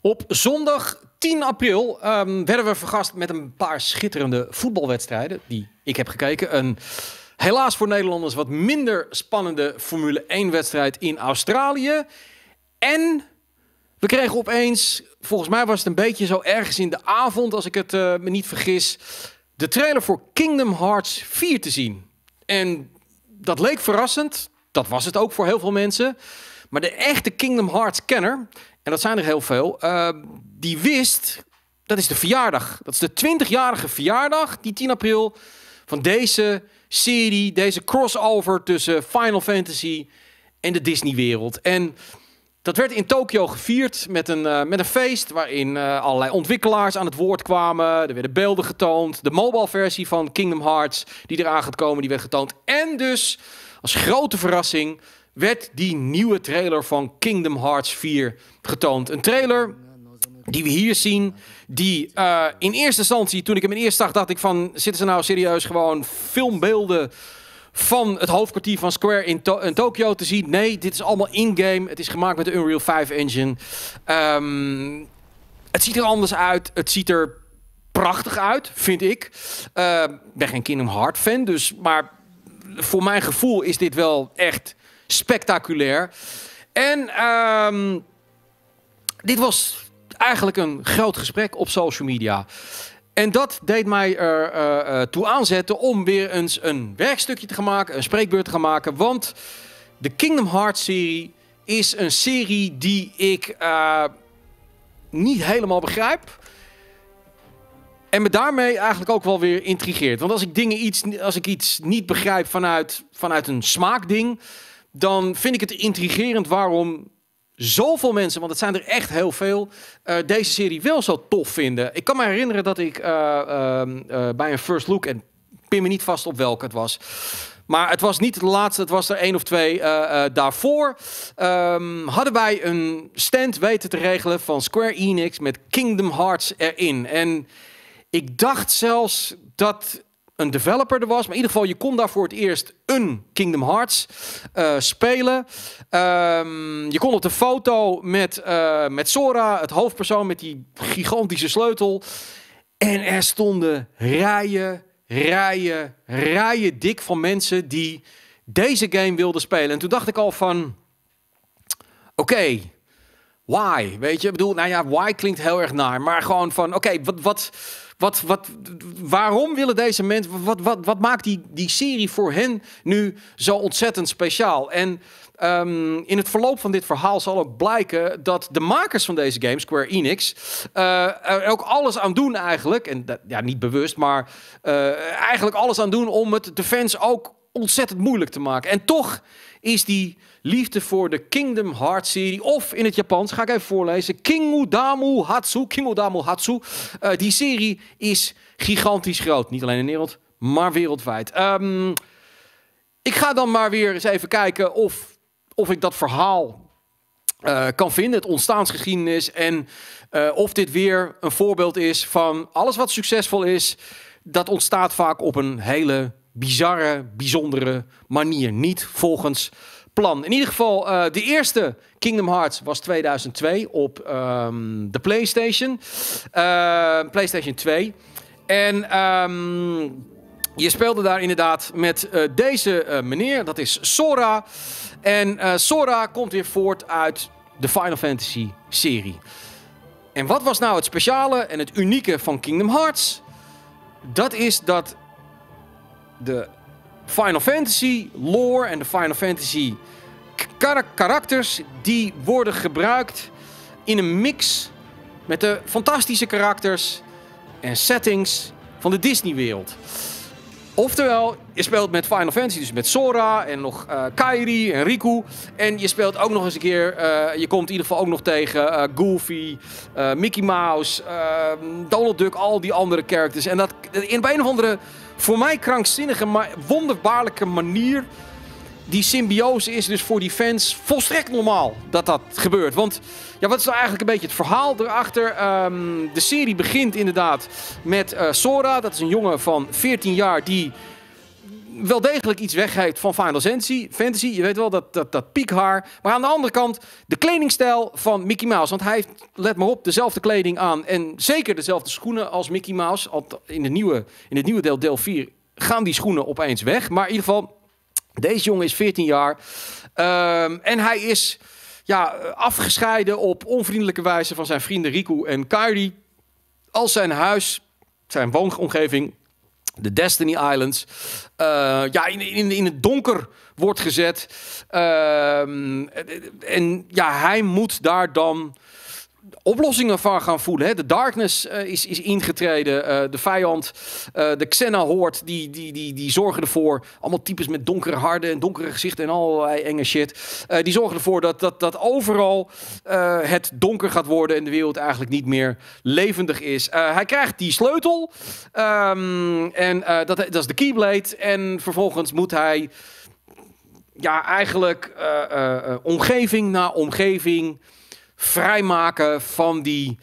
Op zondag 10 april ehm, werden we vergast met een paar schitterende voetbalwedstrijden die ik heb gekeken. Een helaas voor Nederlanders wat minder spannende Formule 1-wedstrijd in Australië. En we kregen opeens, volgens mij was het een beetje zo ergens in de avond, als ik het eh, me niet vergis, de trailer voor Kingdom Hearts 4 te zien. En dat leek verrassend. Dat was het ook voor heel veel mensen. Maar de echte Kingdom Hearts kenner en dat zijn er heel veel, ehm, die wist, dat is de verjaardag. Dat is de 20-jarige verjaardag, die 10 april, van deze serie, deze crossover tussen Final Fantasy en de Disney-wereld. En dat werd in Tokio gevierd met een, eh, met een feest waarin eh, allerlei ontwikkelaars aan het woord kwamen. Er werden beelden getoond. De mobile versie van Kingdom Hearts die eraan gaat komen, die werd getoond. En dus, als grote verrassing, werd die nieuwe trailer van Kingdom Hearts 4 getoond. Een trailer die we hier zien, die eh, in eerste instantie, toen ik hem in eerst zag, dacht ik van, zitten ze nou serieus gewoon filmbeelden van het hoofdkwartier van Square in, to Tokyo te zien? Nee, dit is allemaal in-game. Het is gemaakt met de Unreal 5 engine. Ehm, het ziet er anders uit. Het ziet er prachtig uit, vind ik. Eh, ik ben geen Kingdom Heart fan, dus, maar voor mijn gevoel is dit wel echt spectaculair. En ehm, dit was eigenlijk een groot gesprek op social media. En dat deed mij er eh, eh, toe aanzetten om weer eens een werkstukje te gaan maken, een spreekbeurt te gaan maken. Want de Kingdom Hearts serie is een serie die ik eh, niet helemaal begrijp. En me daarmee eigenlijk ook wel weer intrigeert. Want als ik, dingen iets, als ik iets niet begrijp vanuit, vanuit een smaakding dan vind ik het intrigerend waarom zoveel mensen, want het zijn er echt heel veel, eh, deze serie wel zo tof vinden. Ik kan me herinneren dat ik eh, ehm, eh, bij een first look, en pin me niet vast op welke het was. Maar het was niet de laatste, het was er één of twee daarvoor. Ehm, hadden wij een stand weten te regelen van Square Enix met Kingdom Hearts erin. En ik dacht zelfs dat een developer er was. Maar in ieder geval, je kon daar voor het eerst een Kingdom Hearts eh, spelen. Ehm, je kon op de foto met, eh, met Sora, het hoofdpersoon met die gigantische sleutel. En er stonden rijen, rijen, rijen dik van mensen die deze game wilden spelen. En toen dacht ik al van, oké, why? Weet je, ik bedoel, nou ja, why klinkt heel erg naar. Maar gewoon van, oké, wat... wat wat, wat, waarom willen deze mensen, wat, wat, wat maakt die, die serie voor hen nu zo ontzettend speciaal? En ehm, in het verloop van dit verhaal zal ook blijken dat de makers van deze game, Square Enix, eh, er ook alles aan doen eigenlijk, en ja, niet bewust, maar eh, eigenlijk alles aan doen om het de fans ook ontzettend moeilijk te maken. En toch is die liefde voor de Kingdom Hearts serie, of in het Japans, ga ik even voorlezen, Kingudamu Hatsu, Kingudamu Hatsu. Eh, die serie is gigantisch groot, niet alleen in Nederland, maar wereldwijd. Ehm, ik ga dan maar weer eens even kijken of, of ik dat verhaal eh, kan vinden, het ontstaansgeschiedenis. En eh, of dit weer een voorbeeld is van alles wat succesvol is, dat ontstaat vaak op een hele bizarre, bijzondere manier. Niet volgens plan. In ieder geval, eh, de eerste Kingdom Hearts was 2002 op ehm, de PlayStation. Ehm, PlayStation 2. En ehm, je speelde daar inderdaad met eh, deze eh, meneer, dat is Sora. En Sora komt weer voort uit de Final Fantasy serie. En wat was nou het speciale en het unieke van Kingdom Hearts? Dat is dat de Final Fantasy lore en de Final Fantasy karakters, die worden gebruikt in een mix met de fantastische karakters en settings van de Disney-wereld. Oftewel, je speelt met Final Fantasy, dus met Sora en nog uh, Kairi en Riku. En je speelt ook nog eens een keer, eh, je komt in ieder geval ook nog tegen eh, Goofy, Mickey Mouse, Donald Duck, al die andere characters. En dat in een of andere, voor mij krankzinnige, maar wonderbaarlijke manier die symbiose is dus voor die fans volstrekt normaal dat dat gebeurt. Want ja, wat is nou eigenlijk een beetje het verhaal erachter? Ehm, de serie begint inderdaad met eh, Sora. Dat is een jongen van 14 jaar die wel degelijk iets weggeeft van Final Fantasy. Fantasy, je weet wel, dat, dat, dat piekhaar. Maar aan de andere kant, de kledingstijl van Mickey Mouse. Want hij heeft, let maar op, dezelfde kleding aan. En zeker dezelfde schoenen als Mickey Mouse. In, de nieuwe, in het nieuwe deel, deel 4, gaan die schoenen opeens weg. Maar in ieder geval, deze jongen is 14 jaar. Ehm, en hij is ja, afgescheiden op onvriendelijke wijze van zijn vrienden Riku en Kairi. Als zijn huis, zijn woonomgeving, de Destiny Islands, eh, ja, in, in, in het donker wordt gezet. Ehm, en ja, hij moet daar dan oplossingen van gaan voelen. Hè? De darkness eh, is, is ingetreden. Eh, de vijand, eh, de Xena-hoort, die, die, die, die zorgen ervoor. Allemaal types met donkere harden en donkere gezichten en allerlei enge shit. die zorgen ervoor dat, dat, dat overal het donker gaat worden en de wereld eigenlijk niet meer levendig is. hij krijgt die sleutel. Ehm, en dat, dat is de Keyblade. En vervolgens moet hij ja, eigenlijk omgeving na omgeving vrijmaken van die,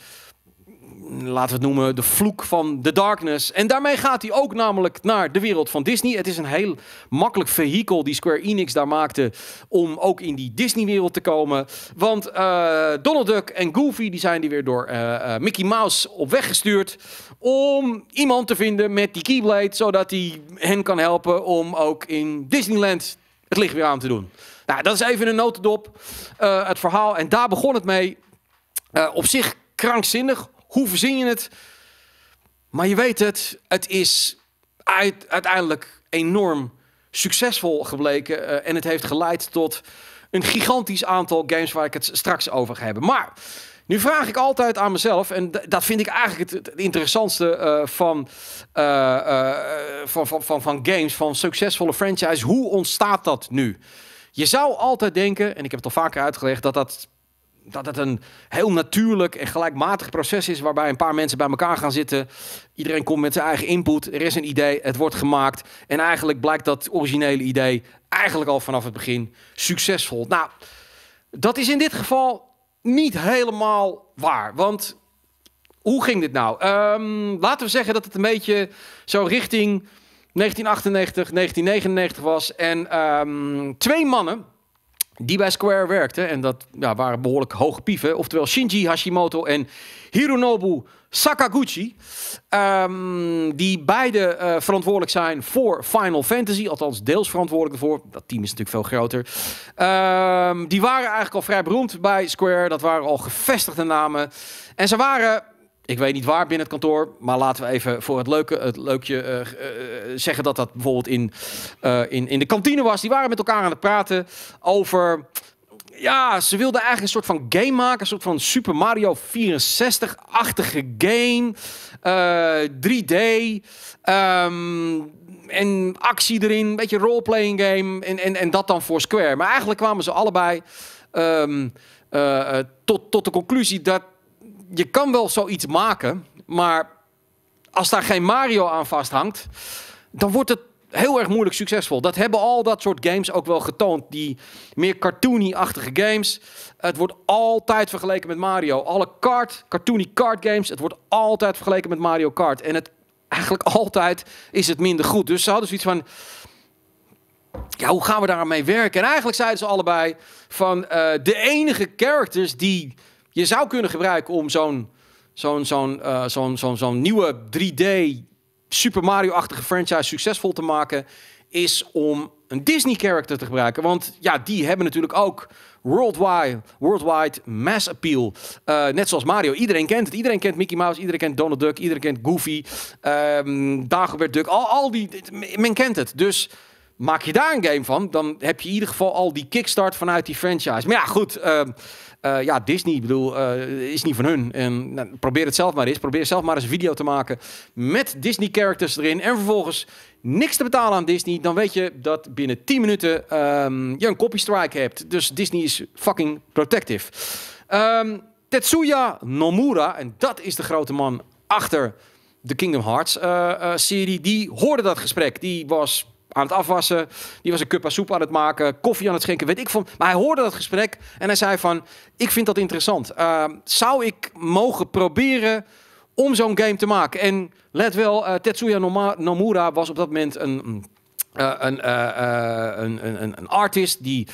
laten we het noemen, de vloek van de darkness. En daarmee gaat hij ook namelijk naar de wereld van Disney. Het is een heel makkelijk vehikel die Square Enix daar maakte om ook in die Disney-wereld te komen. Want eh, Donald Duck en Goofy die zijn die weer door eh, eh, Mickey Mouse op weg gestuurd om iemand te vinden met die Keyblade, zodat hij hen kan helpen om ook in Disneyland het licht weer aan te doen. Nou, dat is even een notendop, eh, het verhaal. En daar begon het mee. Eh, op zich krankzinnig. Hoe verzin je het? Maar je weet het, het is uit, uiteindelijk enorm succesvol gebleken. Eh, en het heeft geleid tot een gigantisch aantal games waar ik het straks over ga hebben. Maar nu vraag ik altijd aan mezelf, en dat vind ik eigenlijk het, het interessantste eh, van, eh, eh, van, van, van, van games, van succesvolle franchise. Hoe ontstaat dat nu? Je zou altijd denken, en ik heb het al vaker uitgelegd, dat dat dat het een heel natuurlijk en gelijkmatig proces is waarbij een paar mensen bij elkaar gaan zitten. Iedereen komt met zijn eigen input. Er is een idee, het wordt gemaakt. En eigenlijk blijkt dat originele idee eigenlijk al vanaf het begin succesvol. Nou, dat is in dit geval niet helemaal waar. Want hoe ging dit nou? Ehm, laten we zeggen dat het een beetje zo richting 1998, 1999 was. En ehm, twee mannen die bij Square werkten. En dat ja, waren behoorlijk hoge pieven. Oftewel Shinji Hashimoto en Hironobu Sakaguchi. Ehm, die beide eh, verantwoordelijk zijn voor Final Fantasy. Althans, deels verantwoordelijk ervoor. Dat team is natuurlijk veel groter. Ehm, die waren eigenlijk al vrij beroemd bij Square. Dat waren al gevestigde namen. En ze waren ik weet niet waar binnen het kantoor, maar laten we even voor het leuke, het leukje eh, eh, zeggen dat dat bijvoorbeeld in, in, in de kantine was. Die waren met elkaar aan het praten over ja, ze wilden eigenlijk een soort van game maken. Een soort van Super Mario 64-achtige game. 3D. Eh, um, ehm, en actie erin. Een beetje roleplaying game. En, en, en dat dan voor Square. Maar eigenlijk kwamen ze allebei um, tot, tot de conclusie dat je kan wel zoiets maken. Maar als daar geen Mario aan vasthangt, dan wordt het heel erg moeilijk succesvol. Dat hebben al dat soort games ook wel getoond. Die meer cartoony-achtige games. Het wordt altijd vergeleken met Mario. Alle kart, cartoony kart games. Het wordt altijd vergeleken met Mario Kart. En het, eigenlijk altijd is het minder goed. Dus ze hadden zoiets van... Ja, hoe gaan we daarmee werken? En eigenlijk zeiden ze allebei van eh, de enige characters die je zou kunnen gebruiken om zo'n zo'n zo'n eh, zo'n zo'n zo'n nieuwe 3D Super Mario-achtige franchise succesvol te maken, is om een Disney-character te gebruiken. Want ja, die hebben natuurlijk ook worldwide, worldwide mass appeal. Eh, net zoals Mario. Iedereen kent het. Iedereen kent Mickey Mouse. Iedereen kent Donald Duck. Iedereen kent Goofy. Ehm, Dagobert Duck. Al, al die... Men kent het. Dus maak je daar een game van, dan heb je in ieder geval al die kickstart vanuit die franchise. Maar ja, goed. Ehm, eh, ja, Disney, ik bedoel, uh, is niet van hun. En nou, probeer het zelf maar eens. Probeer zelf maar eens een video te maken met Disney-characters erin. En vervolgens niks te betalen aan Disney. Dan weet je dat binnen 10 minuten ehm, je een copy strike hebt. Dus Disney is fucking protective. Ehm, Tetsuya Nomura, en dat is de grote man achter de Kingdom Hearts eh, serie. Die hoorde dat gesprek. Die was aan het afwassen. Die was een kuppa soep aan het maken, koffie aan het schenken, weet ik van. Maar hij hoorde dat gesprek en hij zei van, ik vind dat interessant. Ehm, zou ik mogen proberen om zo'n game te maken? En let wel, eh, Tetsuya Nomura was op dat moment een... Mm, eh, eh, een, een, een, een, artist die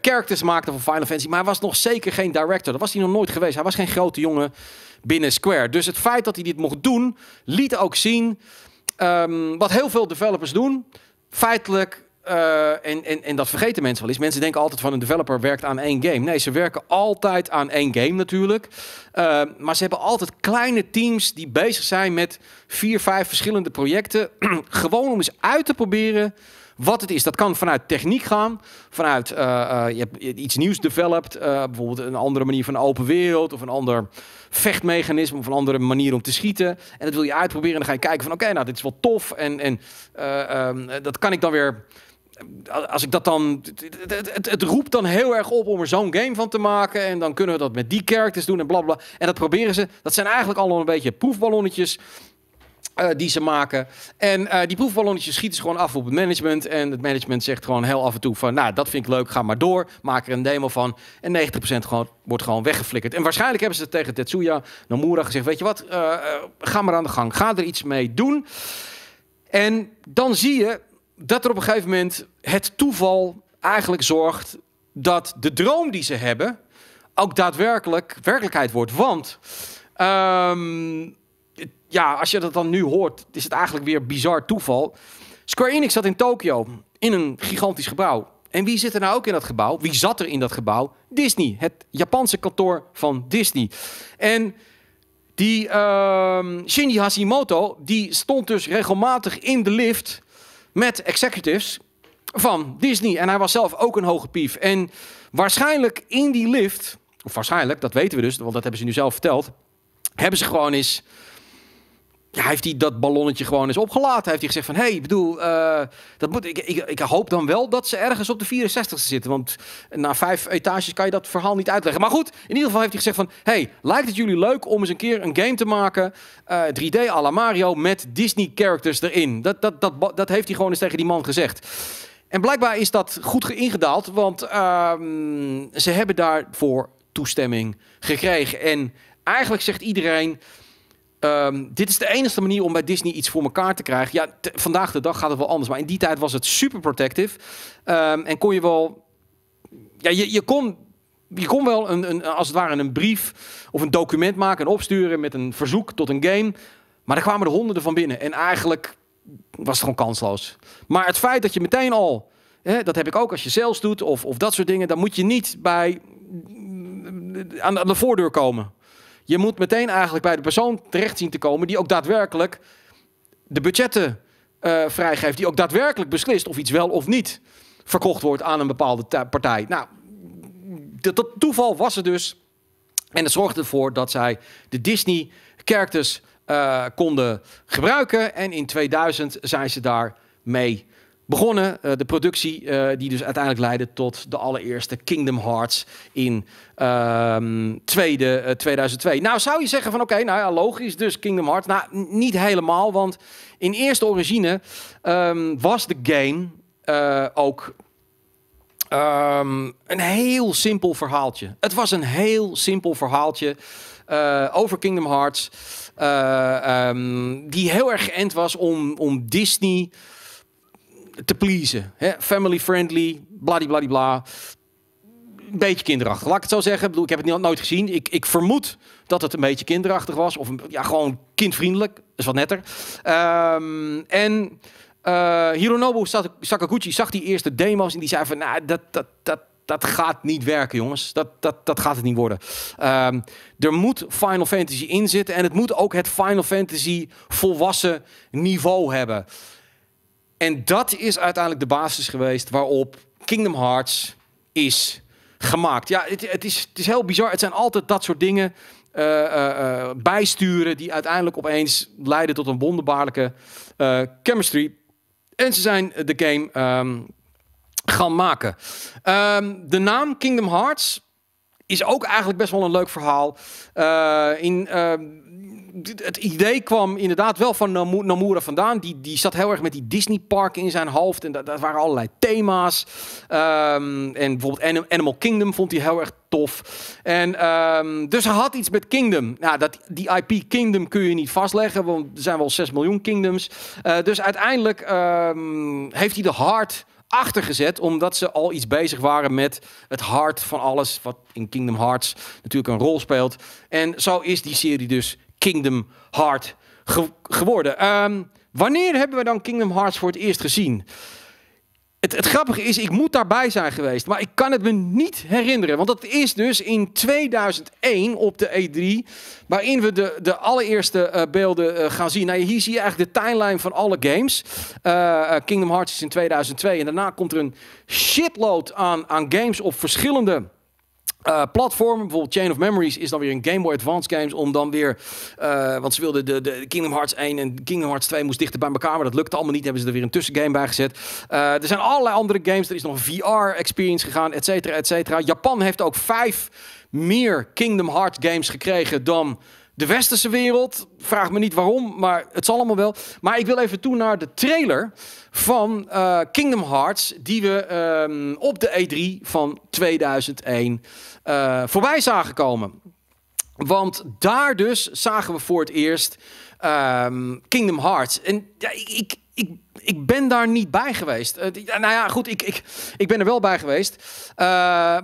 characters maakte voor Final Fantasy. Maar hij was nog zeker geen director. Dat was hij nog nooit geweest. Hij was geen grote jongen binnen Square. Dus het feit dat hij dit mocht doen, liet ook zien ehm, wat heel veel developers doen feitelijk, eh, en, en, en dat vergeten mensen wel eens, mensen denken altijd van een developer werkt aan één game. Nee, ze werken altijd aan één game natuurlijk. Eh, maar ze hebben altijd kleine teams die bezig zijn met vier, vijf verschillende projecten. gewoon om eens uit te proberen wat het is. Dat kan vanuit techniek gaan, vanuit eh, eh, je hebt iets nieuws developed, eh, bijvoorbeeld een andere manier van open wereld of een ander vechtmechanisme of een andere manier om te schieten. En dat wil je uitproberen en dan ga je kijken van oké, nou dit is wel tof en, en ehm, dat kan ik dan weer als ik dat dan. Het, het, roept dan heel erg op om er zo'n game van te maken. En dan kunnen we dat met die characters doen en blablabla. Bla. En dat proberen ze. Dat zijn eigenlijk allemaal een beetje proefballonnetjes. Eh, die ze maken. En eh, die proefballonnetjes schieten ze gewoon af op het management. En het management zegt gewoon heel af en toe van... nou, dat vind ik leuk, ga maar door. Maak er een demo van. En 90% gewoon, wordt gewoon weggeflikkerd. En waarschijnlijk hebben ze tegen Tetsuya Nomura gezegd... weet je wat, eh, ga maar aan de gang. Ga er iets mee doen. En dan zie je dat er op een gegeven moment... het toeval eigenlijk zorgt dat de droom die ze hebben... ook daadwerkelijk werkelijkheid wordt. Want... Ehm, ja, als je dat dan nu hoort, is het eigenlijk weer bizar toeval. Square Enix zat in Tokio in een gigantisch gebouw. En wie zit er nou ook in dat gebouw? Wie zat er in dat gebouw? Disney, het Japanse kantoor van Disney. En die ehm, Shinji Hashimoto, die stond dus regelmatig in de lift met executives van Disney. En hij was zelf ook een hoge pief. En waarschijnlijk in die lift, of waarschijnlijk, dat weten we dus, want dat hebben ze nu zelf verteld, hebben ze gewoon eens ja, heeft hij dat ballonnetje gewoon eens opgelaten. Heeft hij gezegd van, hey, ik bedoel, eh, dat moet, ik, ik, ik, hoop dan wel dat ze ergens op de 64 zitten. Want na vijf etages kan je dat verhaal niet uitleggen. Maar goed, in ieder geval heeft hij gezegd van, hey, lijkt het jullie leuk om eens een keer een game te maken, 3D eh, à la Mario, met Disney-characters erin. Dat, dat, dat, dat, heeft hij gewoon eens tegen die man gezegd. En blijkbaar is dat goed ingedaald, want ehm, ze hebben daarvoor toestemming gekregen. En eigenlijk zegt iedereen, Ehm, dit is de enige manier om bij Disney iets voor elkaar te krijgen. Ja, vandaag de dag gaat het wel anders. Maar in die tijd was het super protective. Ehm, en kon je wel. Ja, je, je kon. Je kon wel een, een, als het ware een brief of een document maken en opsturen met een verzoek tot een game. Maar er kwamen er honderden van binnen. En eigenlijk was het gewoon kansloos. Maar het feit dat je meteen al. Hè, dat heb ik ook als je sales doet of, of dat soort dingen. Dan moet je niet bij, mm, aan, aan de voordeur komen. Je moet meteen eigenlijk bij de persoon terecht zien te komen die ook daadwerkelijk de budgetten eh, vrijgeeft. Die ook daadwerkelijk beslist of iets wel of niet verkocht wordt aan een bepaalde partij. Nou, dat, toeval was het dus. En dat zorgde ervoor dat zij de Disney-characters eh, konden gebruiken. En in 2000 zijn ze daar mee begonnen. Eh, de productie eh, die dus uiteindelijk leidde tot de allereerste Kingdom Hearts in ehm, tweede, 2002. Eh, nou zou je zeggen van oké, nou ja, logisch dus Kingdom Hearts. Nou, niet helemaal, want in eerste origine ehm, was de game ook ehm, een heel simpel verhaaltje. Het was een heel simpel verhaaltje over Kingdom Hearts. die heel erg geënt was om, om Disney te pleasen. Hè? Family friendly, bladibladibla. Een beetje kinderachtig, laat ik het zo zeggen. Ik, heb het nooit gezien. Ik, ik vermoed dat het een beetje kinderachtig was. Of ja, gewoon kindvriendelijk. Dat is wat netter. Um, en uh, Hironobu Sakaguchi zag die eerste demo's en die zei van... Nou, dat, dat, dat, dat gaat niet werken, jongens. Dat, dat, dat gaat het niet worden. Ehm, er moet Final Fantasy in zitten. En het moet ook het Final Fantasy volwassen niveau hebben. En dat is uiteindelijk de basis geweest waarop Kingdom Hearts is gemaakt. Ja, het, het, is, het is heel bizar. Het zijn altijd dat soort dingen. Eh, eh, eh, bijsturen die uiteindelijk opeens leiden tot een wonderbaarlijke chemistry. En ze zijn de game ehm, gaan maken. Ehm, de naam Kingdom Hearts is ook eigenlijk best wel een leuk verhaal. in ehm, het idee kwam inderdaad wel van Namura vandaan. Die, die zat heel erg met die Disney-park in zijn hoofd. En dat, dat waren allerlei thema's. Ehm, en bijvoorbeeld Animal Kingdom vond hij heel erg tof. En, ehm, dus hij had iets met Kingdom. Nou, dat, die IP Kingdom kun je niet vastleggen, want er zijn wel 6 miljoen Kingdoms. Eh, dus uiteindelijk ehm, heeft hij de hart achtergezet, omdat ze al iets bezig waren met het hart van alles wat in Kingdom Hearts natuurlijk een rol speelt. En zo is die serie dus Kingdom Heart geworden. Ehm, wanneer hebben we dan Kingdom Hearts voor het eerst gezien? Het, het, grappige is, ik moet daarbij zijn geweest, maar ik kan het me niet herinneren. Want dat is dus in 2001 op de E3, waarin we de, de allereerste eh, beelden eh, gaan zien. Nou, hier zie je eigenlijk de timeline van alle games. Eh, Kingdom Hearts is in 2002 en daarna komt er een shitload aan, aan games op verschillende uh, platform, bijvoorbeeld Chain of Memories, is dan weer een Game Boy Advance games om dan weer, eh, want ze wilden de, de Kingdom Hearts 1 en Kingdom Hearts 2 moest dichter bij elkaar, maar dat lukte allemaal niet, hebben ze er weer een tussengame bij gezet. Eh, er zijn allerlei andere games, er is nog een VR experience gegaan, et cetera, et cetera. Japan heeft ook vijf meer Kingdom Hearts games gekregen dan de westerse wereld. Vraag me niet waarom, maar het zal allemaal wel. Maar ik wil even toe naar de trailer van eh, Kingdom Hearts, die we ehm, op de E3 van 2001 eh, voorbij zagen komen. Want daar dus zagen we voor het eerst ehm, Kingdom Hearts. En ja, ik, ik, ik ben daar niet bij geweest. Eh, nou ja, goed, ik, ik, ik ben er wel bij geweest.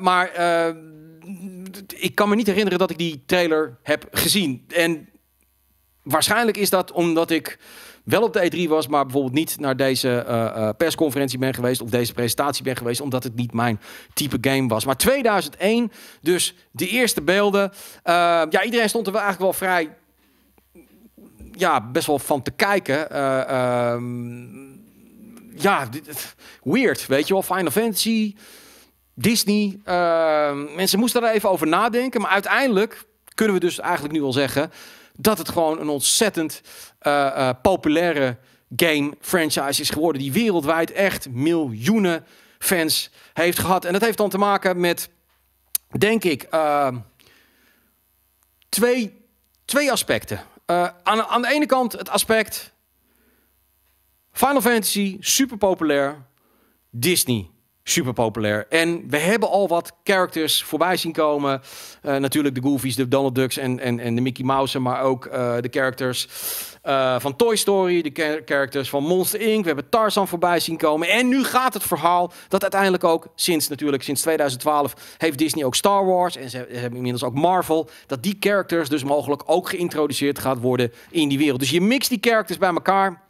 maar ik kan me niet herinneren dat ik die trailer heb gezien. En waarschijnlijk is dat omdat ik wel op de E3 was, maar bijvoorbeeld niet naar deze eh, eh, persconferentie ben geweest of deze presentatie ben geweest, omdat het niet mijn type game was. Maar 2001, dus de eerste beelden. Eh, ja, iedereen stond er wel eigenlijk wel vrij, ja, best wel van te kijken. Uh, ja, weird, weet je wel. Final Fantasy. Disney. Uh, mensen moesten er even over nadenken. Maar uiteindelijk kunnen we dus eigenlijk nu al zeggen dat het gewoon een ontzettend eh, eh, populaire game franchise is geworden. Die wereldwijd echt miljoenen fans heeft gehad. En dat heeft dan te maken met, denk ik, ehm, twee, twee aspecten. Eh, aan, aan, de ene kant het aspect Final Fantasy, super populair, Disney, super populair. En we hebben al wat characters voorbij zien komen. Eh, natuurlijk de Goofies, de Donald Ducks en, en, en de Mickey Mouse, maar ook eh, de characters eh, van Toy Story, de characters van Monster Inc. We hebben Tarzan voorbij zien komen. En nu gaat het verhaal dat uiteindelijk ook sinds natuurlijk sinds 2012 heeft Disney ook Star Wars en ze, ze hebben inmiddels ook Marvel. Dat die characters dus mogelijk ook geïntroduceerd gaat worden in die wereld. Dus je mixt die characters bij elkaar.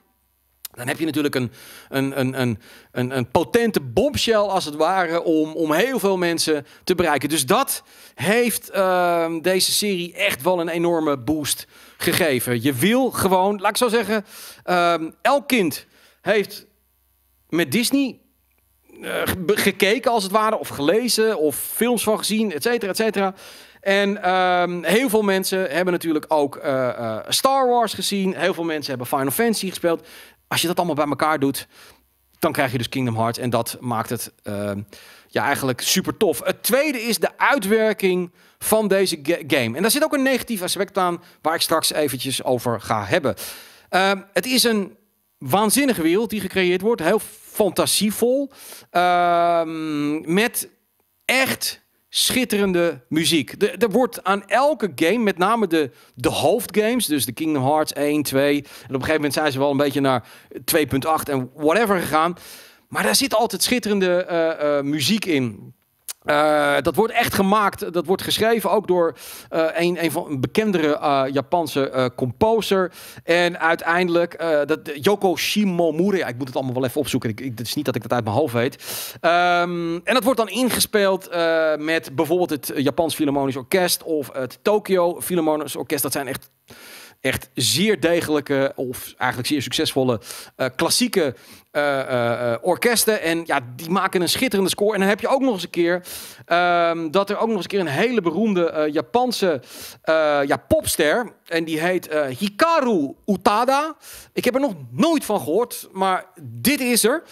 Dan heb je natuurlijk een, een, een, een, een, een potente bombshell, als het ware, om, om heel veel mensen te bereiken. Dus dat heeft ehm, deze serie echt wel een enorme boost gegeven. Je wil gewoon, laat ik zo zeggen, ehm, elk kind heeft met Disney eh, gekeken, als het ware, of gelezen, of films van gezien, et cetera, et cetera. En ehm, heel veel mensen hebben natuurlijk ook eh, eh, Star Wars gezien. Heel veel mensen hebben Final Fantasy gespeeld als je dat allemaal bij elkaar doet, dan krijg je dus Kingdom Hearts. En dat maakt het ehm, ja, eigenlijk super tof. Het tweede is de uitwerking van deze game. En daar zit ook een negatief aspect aan, waar ik straks eventjes over ga hebben. Ehm, het is een waanzinnige wereld die gecreëerd wordt. Heel fantasievol. Ehm, met echt Schitterende muziek. Er wordt aan elke game, met name de, de hoofdgames, dus de Kingdom Hearts 1, 2. En op een gegeven moment zijn ze wel een beetje naar 2.8 en whatever gegaan. Maar daar zit altijd schitterende eh, eh, muziek in. Eh, dat wordt echt gemaakt, dat wordt geschreven ook door eh, een, een van een bekendere eh, Japanse composer. En uiteindelijk dat, Yoko Shimomura. ik moet het allemaal wel even opzoeken. Ik, het is niet dat ik dat uit mijn hoofd weet. Ehm, en dat wordt dan ingespeeld met bijvoorbeeld het Japans Philharmonisch Orkest of het Tokyo Philharmonisch Orkest. Dat zijn echt echt zeer degelijke of eigenlijk zeer succesvolle uh, klassieke eh, eh, eh, orkesten. En ja, die maken een schitterende score. En dan heb je ook nog eens een keer ehm, dat er ook nog eens een keer een hele beroemde Japanse ja, popster. En die heet Hikaru Utada. Ik heb er nog nooit van gehoord, maar dit is er.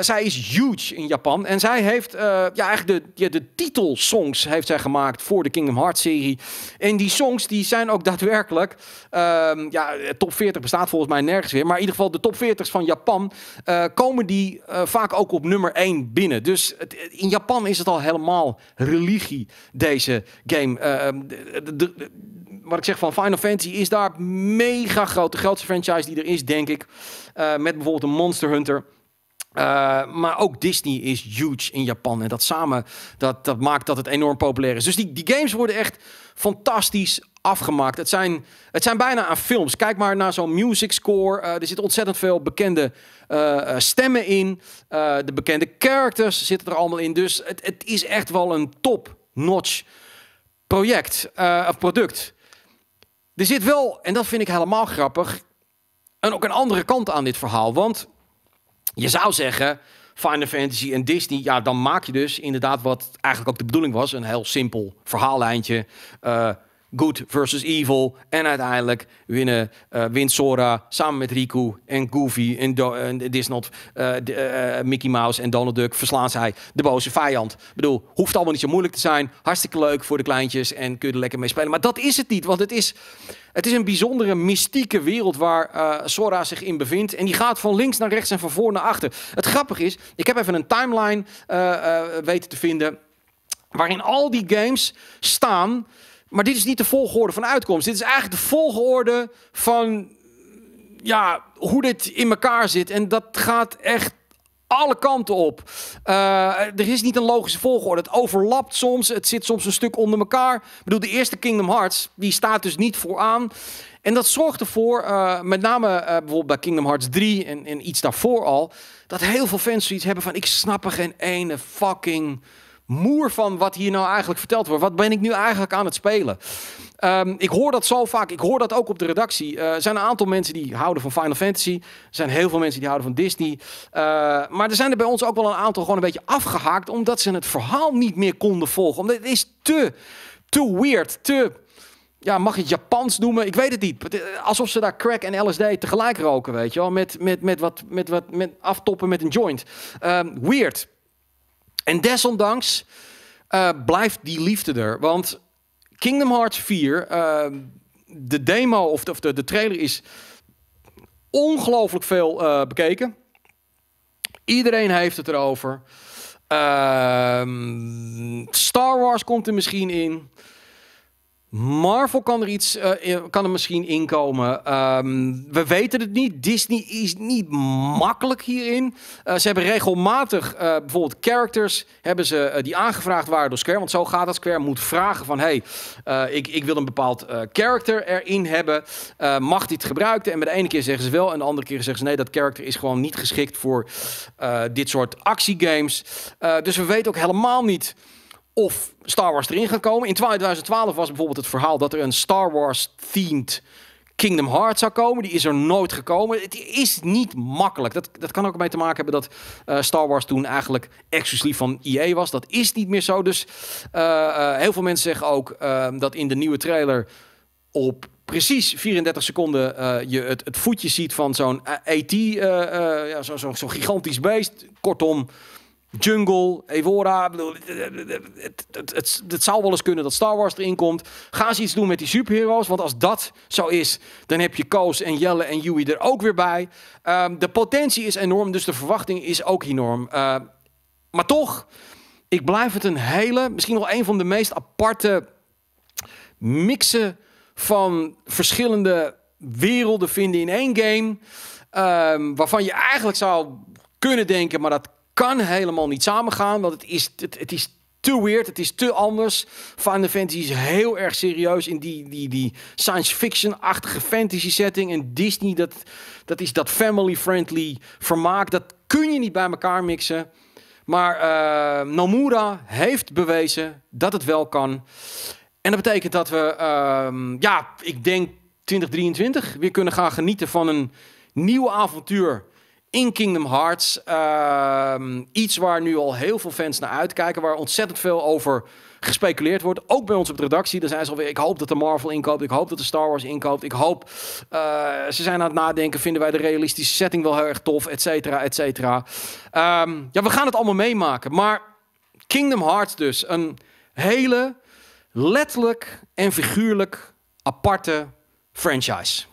zij is huge in Japan. En zij heeft ja, eigenlijk de, ja, de titelsongs heeft zij gemaakt voor de Kingdom Hearts serie. En die songs die zijn ook daadwerkelijk. Ehm, ja, top 40 bestaat volgens mij nergens weer. Maar in ieder geval de top 40's van Japan. Eh, komen die eh, vaak ook op nummer 1 binnen. Dus in Japan is het al helemaal religie, deze game. Eh, ehm, wat ik zeg van Final Fantasy is daar mega groot. De grootste franchise die er is, denk ik. met bijvoorbeeld een Monster Hunter. maar ook Disney is huge in Japan. En dat samen, dat, dat maakt dat het enorm populair is. Dus die, die games worden echt fantastisch afgemaakt. Het zijn, het zijn bijna aan films. Kijk maar naar zo'n music score. Eh, er zit ontzettend veel bekende eh, eh, stemmen in. de bekende characters zitten er allemaal in. Dus het, het is echt wel een top-notch project of product. Er zit wel, en dat vind ik helemaal grappig, en ook een andere kant aan dit verhaal. Want je zou zeggen, Final Fantasy en Disney, ja, dan maak je dus inderdaad wat eigenlijk ook de bedoeling was, een heel simpel verhaallijntje. Uh, Good versus Evil. En uiteindelijk winnen, uh, wint Sora samen met Riku en Goofy en, Do en Disnot, eh, eh, Mickey Mouse en Donald Duck verslaan zij de boze vijand. Ik bedoel, hoeft allemaal niet zo moeilijk te zijn. Hartstikke leuk voor de kleintjes en kun je er lekker mee spelen. Maar dat is het niet, want het is, het is een bijzondere mystieke wereld waar Sora zich in bevindt. En die gaat van links naar rechts en van voor naar achter. Het grappige is, ik heb even een timeline weten te vinden waarin al die games staan maar dit is niet de volgorde van uitkomst. Dit is eigenlijk de volgorde van ja, hoe dit in elkaar zit. En dat gaat echt alle kanten op. Eh, er is niet een logische volgorde. Het overlapt soms. Het zit soms een stuk onder elkaar. Ik bedoel, de eerste Kingdom Hearts, die staat dus niet vooraan. En dat zorgt ervoor, eh, met name eh, bijvoorbeeld bij Kingdom Hearts 3 en, en iets daarvoor al, dat heel veel fans zoiets hebben van: ik snap er geen ene fucking moer van wat hier nou eigenlijk verteld wordt. Wat ben ik nu eigenlijk aan het spelen? Ehm, ik hoor dat zo vaak. Ik hoor dat ook op de redactie. Eh, er zijn een aantal mensen die houden van Final Fantasy. Er zijn heel veel mensen die houden van Disney. Eh, maar er zijn er bij ons ook wel een aantal gewoon een beetje afgehaakt. Omdat ze het verhaal niet meer konden volgen. Omdat het is te, te weird. Te, ja, mag je het Japans noemen? Ik weet het niet. Eh, alsof ze daar crack en LSD tegelijk roken, weet je wel. Met, met, met, wat, met, wat, met aftoppen met een joint. Ehm, weird. En desondanks eh, blijft die liefde er. Want Kingdom Hearts 4, ehm, de demo of de, de, de trailer is ongelooflijk veel eh, bekeken. Iedereen heeft het erover. Ehm, Star Wars komt er misschien in. Marvel kan er iets, uh, kan er misschien inkomen. Ehm, we weten het niet. Disney is niet makkelijk hierin. Eh, ze hebben regelmatig eh, bijvoorbeeld characters hebben ze, die aangevraagd waren door Square. Want zo gaat dat. Square moet vragen van, hey, ik, ik wil een bepaald character erin hebben. mag dit gebruiken? En met de ene keer zeggen ze wel en de andere keer zeggen ze nee, dat character is gewoon niet geschikt voor dit soort actiegames. dus we weten ook helemaal niet of Star Wars erin gaan komen. In 2012 was bijvoorbeeld het verhaal dat er een Star Wars-themed Kingdom Hearts zou komen. Die is er nooit gekomen. Het is niet makkelijk. Dat, dat kan ook mee te maken hebben dat eh, Star Wars toen eigenlijk exclusief van EA was. Dat is niet meer zo. Dus eh, eh, heel veel mensen zeggen ook ehm, dat in de nieuwe trailer op precies 34 seconden je het, het, voetje ziet van zo'n AT, e ja, zo'n zo, zo gigantisch beest. Kortom, Jungle, Evora. Het, zou wel eens kunnen dat Star Wars erin komt. Gaan ze iets doen met die superheroes? Want als dat zo is, dan heb je Koos en Jelle en Yui er ook weer bij. Ehm, de potentie is enorm, dus de verwachting is ook enorm. Ehm, maar toch, ik blijf het een hele, misschien wel een van de meest aparte mixen van verschillende werelden vinden in één game. Ehm, waarvan je eigenlijk zou kunnen denken, maar dat kan helemaal niet samengaan, want het is, het, het is te weird, het is te anders. de Fantasy is heel erg serieus in die, die, die science fiction-achtige fantasy setting. En Disney, dat, dat is dat family-friendly vermaak. Dat kun je niet bij elkaar mixen. Maar uh, Nomura heeft bewezen dat het wel kan. En dat betekent dat we, ehm, ja, ik denk 2023 weer kunnen gaan genieten van een nieuw avontuur in Kingdom Hearts. Ehm, iets waar nu al heel veel fans naar uitkijken, waar ontzettend veel over gespeculeerd wordt. Ook bij ons op de redactie. Daar zijn ze alweer, ik hoop dat de Marvel inkoopt. Ik hoop dat de Star Wars inkoopt. Ik hoop, eh, ze zijn aan het nadenken. Vinden wij de realistische setting wel heel erg tof, et cetera, et cetera. Ehm, ja, we gaan het allemaal meemaken. Maar Kingdom Hearts dus. Een hele letterlijk en figuurlijk aparte franchise.